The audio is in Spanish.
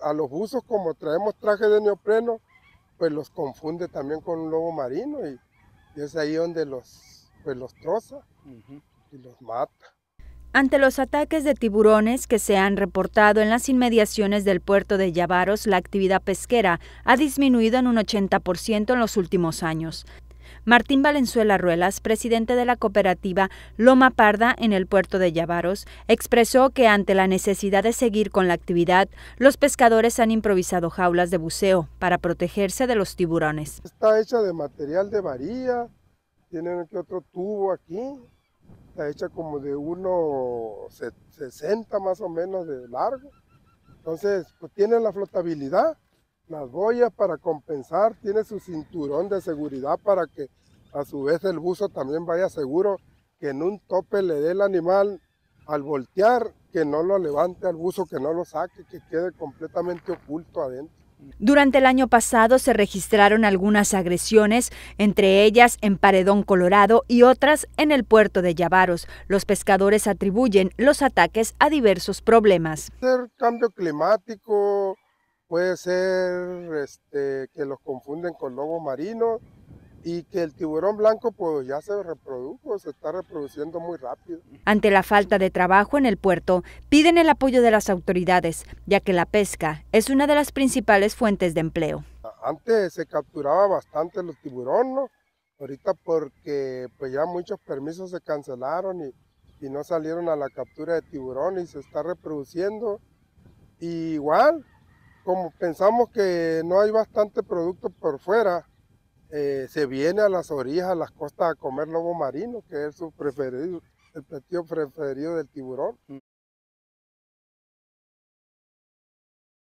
a los buzos, como traemos trajes de neopreno, pues los confunde también con un lobo marino y, es ahí donde los, pues los troza y los mata. Ante los ataques de tiburones que se han reportado en las inmediaciones del puerto de Yavaros, la actividad pesquera ha disminuido en un 80% en los últimos años. Martín Valenzuela Ruelas, presidente de la cooperativa Loma Parda en el puerto de Yavaros, expresó que ante la necesidad de seguir con la actividad, los pescadores han improvisado jaulas de buceo para protegerse de los tiburones. Está hecha de material de varilla, tienen otro tubo aquí, está hecha como de 1,60 más o menos de largo. Entonces, pues tiene la flotabilidad las boyas para compensar, tiene su cinturón de seguridad para que a su vez el buzo también vaya seguro, que en un tope le dé el animal al voltear, que no lo levante al buzo, que no lo saque, que quede completamente oculto adentro. Durante el año pasado se registraron algunas agresiones, entre ellas en Paredón, Colorado y otras en el puerto de Yavaros. Los pescadores atribuyen los ataques a diversos problemas. Puede ser cambio climático, puede ser este, que los confunden con lobos marinos, y que el tiburón blanco pues ya se reprodujo, se está reproduciendo muy rápido. Ante la falta de trabajo en el puerto, piden el apoyo de las autoridades, ya que la pesca es una de las principales fuentes de empleo. Antes se capturaba bastante los tiburones, ¿no? ahorita porque pues ya muchos permisos se cancelaron y, y no salieron a la captura de tiburones y se está reproduciendo. Y igual, como pensamos que no hay bastante producto por fuera, eh, se viene a las orillas, a las costas a comer lobo marino, que es su preferido, el platillo preferido del tiburón.